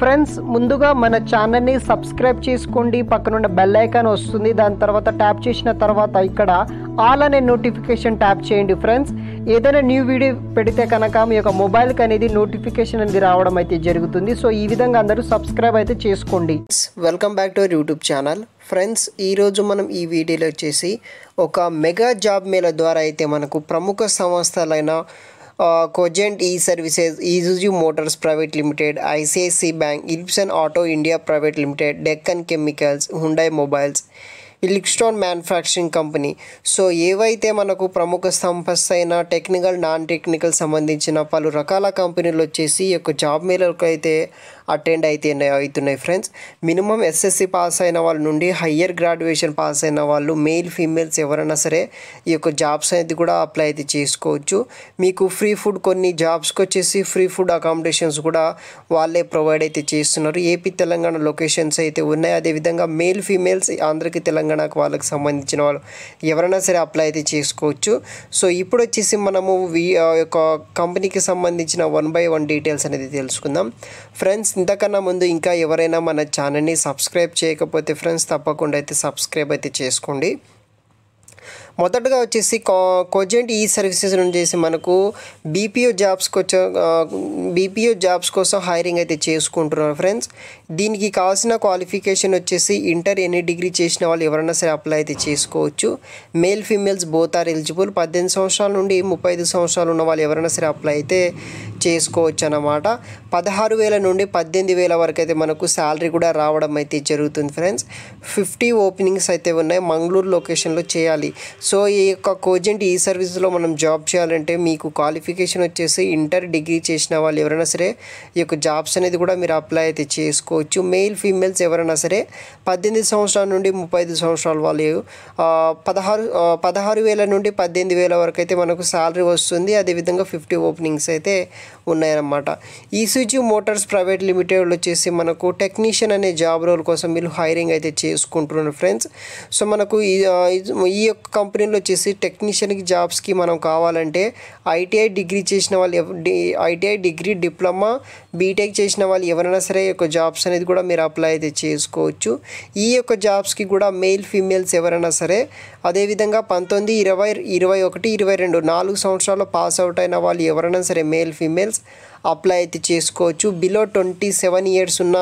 friends ముందుగా మన ఛానల్ని సబ్స్క్రైబ్ చేసుకోండి పక్కనున్న బెల్ ఐకాన్ వస్తుంది దాని తర్వాత ట్యాప్ చేసిన తర్వాత ఇక్కడ ఆల్ అనే నోటిఫికేషన్ ట్యాప్ చేయండి ఫ్రెండ్స్ ఏదైనా న్యూ వీడియో పెడితే కనుక మీ యొక్క మొబైల్కి అనేది నోటిఫికేషన్ అనేది రావడం అయితే జరుగుతుంది సో ఈ విధంగా అందరూ సబ్స్క్రైబ్ అయితే చేసుకోండి welcome back to our YouTube channel friends ఈరోజు మనం ఈ వీడియోలో వచ్చేసి ఒక మెగా జాబ్ మేళ ద్వారా అయితే మనకు ప్రముఖ సంస్థలైన Cogent E services Isuzu motors private limited ईसी बैंक इलिपन auto India private limited Deccan chemicals Hyundai mobiles ఇలిక్స్టోన్ మ్యానుఫ్యాక్చరింగ్ కంపెనీ సో ఏవైతే మనకు ప్రముఖ సంస్థ అయిన టెక్నికల్ నాన్ టెక్నికల్ సంబంధించిన పలు రకాల కంపెనీలు వచ్చేసి ఈ యొక్క జాబ్ మేలకు అయితే అటెండ్ అయితే అవుతున్నాయి ఫ్రెండ్స్ మినిమం ఎస్ఎస్సి పాస్ అయిన వాళ్ళ నుండి హయ్యర్ గ్రాడ్యుయేషన్ పాస్ అయిన వాళ్ళు మెయిల్ ఫీమేల్స్ ఎవరైనా సరే ఈ యొక్క జాబ్స్ అనేది కూడా అప్లై అయితే చేసుకోవచ్చు మీకు ఫ్రీ ఫుడ్ కొన్ని జాబ్స్కి వచ్చేసి ఫ్రీ ఫుడ్ అకామిడేషన్స్ కూడా వాళ్ళే ప్రొవైడ్ అయితే చేస్తున్నారు ఏపీ తెలంగాణ లొకేషన్స్ అయితే ఉన్నాయి అదేవిధంగా మెయిల్ ఫీమేల్స్ ఆంధ్రకి తెలంగాణ తెలంగాణకు వాళ్ళకి సంబంధించిన వాళ్ళు ఎవరైనా సరే అప్లై అయితే చేసుకోవచ్చు సో ఇప్పుడు వచ్చేసి మనము యొక్క కంపెనీకి సంబంధించిన వన్ బై వన్ డీటెయిల్స్ అనేది తెలుసుకుందాం ఫ్రెండ్స్ ఇంతకన్నా ముందు ఇంకా ఎవరైనా మన ఛానల్ని సబ్స్క్రైబ్ చేయకపోతే ఫ్రెండ్స్ తప్పకుండా అయితే సబ్స్క్రైబ్ అయితే చేసుకోండి మొదటగా వచ్చేసి కోజెంట్ ఈ సర్వీసెస్ నుండి చేసి మనకు బీపీఓ జాబ్స్ కోసం బీపీఓ జాబ్స్ కోసం హైరింగ్ అయితే చేసుకుంటున్నారు ఫ్రెండ్స్ దీనికి కావాల్సిన క్వాలిఫికేషన్ వచ్చేసి ఇంటర్ ఎనీ డిగ్రీ చేసిన వాళ్ళు ఎవరైనా సరే అప్లై అయితే చేసుకోవచ్చు male females both are eligible పద్దెనిమిది సంవత్సరాల నుండి ముప్పై ఐదు సంవత్సరాలు ఉన్న వాళ్ళు ఎవరైనా సరే అప్లై అయితే చేసుకోవచ్చు అన్నమాట పదహారు వేల నుండి పద్దెనిమిది వేల వరకు అయితే మనకు శాలరీ కూడా రావడం అయితే జరుగుతుంది ఫ్రెండ్స్ ఫిఫ్టీ ఓపెనింగ్స్ అయితే ఉన్నాయి మంగళూరు లొకేషన్లో చేయాలి సో ఈ యొక్క కోజెంట్ ఈ సర్వీస్లో మనం జాబ్ చేయాలంటే మీకు క్వాలిఫికేషన్ వచ్చేసి ఇంటర్ డిగ్రీ చేసిన వాళ్ళు ఎవరైనా సరే ఈ యొక్క జాబ్స్ అనేది కూడా మీరు అప్లై అయితే చేసుకోవచ్చు మెయిల్ ఫీమేల్స్ ఎవరైనా సరే పద్దెనిమిది సంవత్సరాల నుండి ముప్పై ఐదు సంవత్సరాల వాళ్ళు పదహారు పదహారు వేల నుండి పద్దెనిమిది వేల వరకు అయితే మనకు శాలరీ వస్తుంది అదేవిధంగా ఫిఫ్టీ ఓపెనింగ్స్ అయితే ఉన్నాయన్నమాట ఈసీజీ మోటార్స్ ప్రైవేట్ లిమిటెడ్ వచ్చేసి మనకు టెక్నీషియన్ అనే జాబ్ రోల్ కోసం వీళ్ళు హైరింగ్ అయితే చేసుకుంటున్నారు ఫ్రెండ్స్ సో మనకు ఈ ఈ యొక్క కంపెనీ కంపెనీలో వచ్చేసి టెక్నీషియన్కి జాబ్స్కి మనం కావాలంటే ఐటీఐ డిగ్రీ చేసిన వాళ్ళు ఐటీఐ డిగ్రీ డిప్లొమా బీటెక్ చేసిన వాళ్ళు ఎవరైనా సరే యొక్క జాబ్స్ అనేది కూడా మీరు అప్లై అయితే చేసుకోవచ్చు ఈ యొక్క జాబ్స్కి కూడా మెయిల్ ఫీమేల్స్ ఎవరైనా సరే అదేవిధంగా పంతొమ్మిది ఇరవై ఇరవై ఒకటి ఇరవై రెండు నాలుగు సంవత్సరాల్లో పాస్ అవుట్ అయిన వాళ్ళు ఎవరైనా సరే మేల్ ఫీమేల్స్ అప్లై అయితే చేసుకోవచ్చు బిలో ట్వంటీ సెవెన్ ఇయర్స్ ఉన్న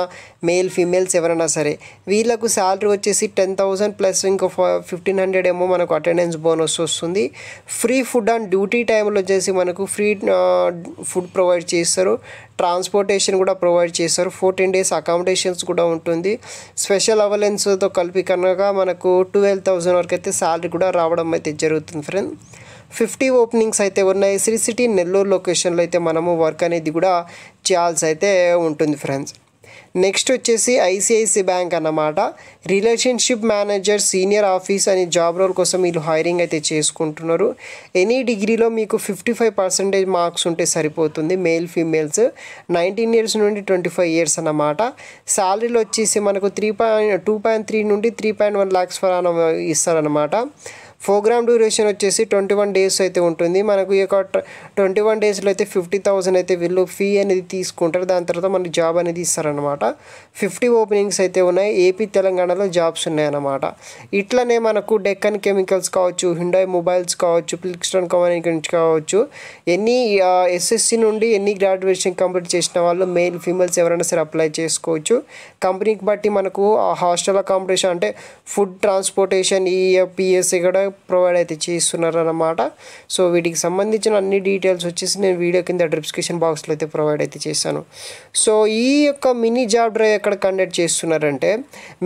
మేల్ ఫీమేల్స్ ఎవరైనా సరే వీళ్ళకు శాలరీ వచ్చేసి టెన్ థౌసండ్ ప్లస్ ఇంకో ఫిఫ్టీన్ హండ్రెడ్ ఏమో మనకు అటెండెన్స్ బోనస్ వస్తుంది ఫ్రీ ఫుడ్ అండ్ డ్యూటీ టైంలో వచ్చేసి మనకు ఫ్రీ ఫుడ్ ప్రొవైడ్ చేస్తారు ట్రాన్స్పోర్టేషన్ కూడా ప్రొవైడ్ చేస్తారు ఫోర్టీన్ డేస్ అకామిడేషన్స్ కూడా ఉంటుంది స్పెషల్ అవలెన్స్తో కలిపి కనుక మనకు ట్వెల్వ్ థౌజండ్ వరకు అయితే శాలరీ కూడా రావడం అయితే జరుగుతుంది ఫ్రెండ్ ఫిఫ్టీ ఓపెనింగ్స్ అయితే ఉన్నాయి శ్రీ సిటీ నెల్లూరు లొకేషన్లో అయితే మనము వర్క్ అనేది కూడా చేయాల్సి అయితే ఉంటుంది ఫ్రెండ్స్ నెక్స్ట్ వచ్చేసి ఐసిఐసి బ్యాంక్ అన్నమాట రిలేషన్షిప్ మేనేజర్ సీనియర్ ఆఫీస్ అనే జాబ్ రోల్ కోసం వీళ్ళు హైరింగ్ అయితే చేసుకుంటున్నారు ఎనీ డిగ్రీలో మీకు ఫిఫ్టీ ఫైవ్ పర్సెంటేజ్ మార్క్స్ ఉంటే సరిపోతుంది మేల్ ఫీమేల్స్ నైన్టీన్ ఇయర్స్ నుండి ట్వంటీ ఫైవ్ ఇయర్స్ అన్నమాట శాలరీలు వచ్చేసి మనకు three point two point three నుండి three point one lakhs for ఇస్తారనమాట ప్రోగ్రామ్ డ్యూరేషన్ వచ్చేసి ట్వంటీ వన్ డేస్ అయితే ఉంటుంది మనకు ఈ యొక్క ట్వంటీ వన్ డేస్లో అయితే ఫిఫ్టీ థౌసండ్ అయితే వీళ్ళు ఫీ అనేది తీసుకుంటారు దాని తర్వాత మనకు జాబ్ అనేది ఇస్తారనమాట ఫిఫ్టీ ఓపెనింగ్స్ అయితే ఉన్నాయి ఏపీ తెలంగాణలో జాబ్స్ ఉన్నాయన్నమాట ఇట్లనే మనకు డెక్కన్ కెమికల్స్ కావచ్చు హిండాయ్ మొబైల్స్ కావచ్చు ప్లిక్స్టన్ కమ్యూనికేషన్ కావచ్చు ఎన్ని ఎస్ఎస్సి నుండి ఎన్ని గ్రాడ్యుయేషన్ కంప్లీట్ చేసిన వాళ్ళు మెయిల్ ఫీమేల్స్ ఎవరైనా సరే అప్లై చేసుకోవచ్చు కంపెనీకి బట్టి మనకు హాస్టల్ అకామిడేషన్ అంటే ఫుడ్ ట్రాన్స్పోర్టేషన్ ఈ పిఎస్సి కూడా ప్రొవైడ్ అయితే చేస్తున్నారన్నమాట సో వీటికి సంబంధించిన అన్ని డీటెయిల్స్ వచ్చేసి నేను వీడియో కింద డిస్క్రిప్షన్ బాక్స్లో అయితే ప్రొవైడ్ అయితే చేశాను సో ఈ యొక్క మినీ జాబ్ డ్రైవ్ ఎక్కడ కండక్ట్ చేస్తున్నారంటే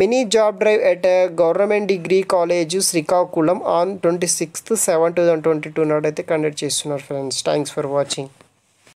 mini job drive at government degree college Srikakulam on twenty sixth seven two thousand twenty two నాడు అయితే కండక్ట్ చేస్తున్నారు ఫ్రెండ్స్ థ్యాంక్స్ ఫర్ వాచింగ్